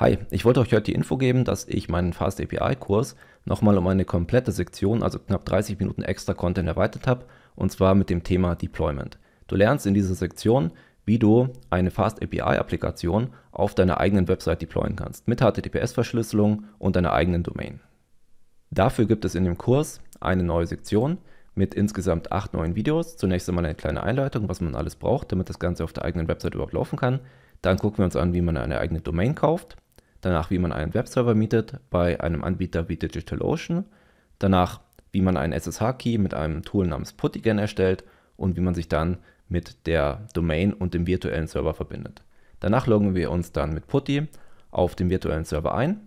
Hi, ich wollte euch heute die Info geben, dass ich meinen Fast API Kurs nochmal um eine komplette Sektion, also knapp 30 Minuten extra Content erweitert habe, und zwar mit dem Thema Deployment. Du lernst in dieser Sektion, wie du eine Fast API Applikation auf deiner eigenen Website deployen kannst, mit HTTPS-Verschlüsselung und deiner eigenen Domain. Dafür gibt es in dem Kurs eine neue Sektion, mit insgesamt acht neuen Videos. Zunächst einmal eine kleine Einleitung, was man alles braucht, damit das Ganze auf der eigenen Website überhaupt laufen kann. Dann gucken wir uns an, wie man eine eigene Domain kauft danach wie man einen Webserver mietet bei einem Anbieter wie DigitalOcean, danach wie man einen SSH-Key mit einem Tool namens Puttigan erstellt und wie man sich dann mit der Domain und dem virtuellen Server verbindet. Danach loggen wir uns dann mit Putty auf dem virtuellen Server ein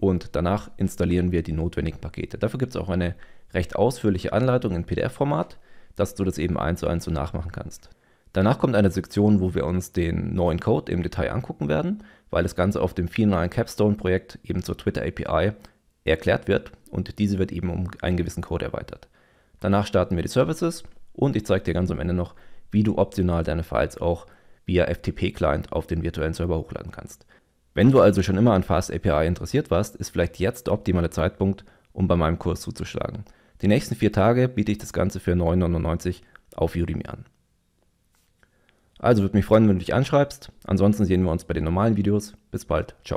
und danach installieren wir die notwendigen Pakete. Dafür gibt es auch eine recht ausführliche Anleitung in PDF-Format, dass du das eben eins zu eins so nachmachen kannst. Danach kommt eine Sektion, wo wir uns den neuen Code im Detail angucken werden, weil das Ganze auf dem finalen Capstone-Projekt eben zur Twitter API erklärt wird und diese wird eben um einen gewissen Code erweitert. Danach starten wir die Services und ich zeige dir ganz am Ende noch, wie du optional deine Files auch via FTP-Client auf den virtuellen Server hochladen kannst. Wenn du also schon immer an Fast API interessiert warst, ist vielleicht jetzt der optimale Zeitpunkt, um bei meinem Kurs zuzuschlagen. Die nächsten vier Tage biete ich das Ganze für 9,99 auf Udemy an. Also würde mich freuen, wenn du dich anschreibst. Ansonsten sehen wir uns bei den normalen Videos. Bis bald. Ciao.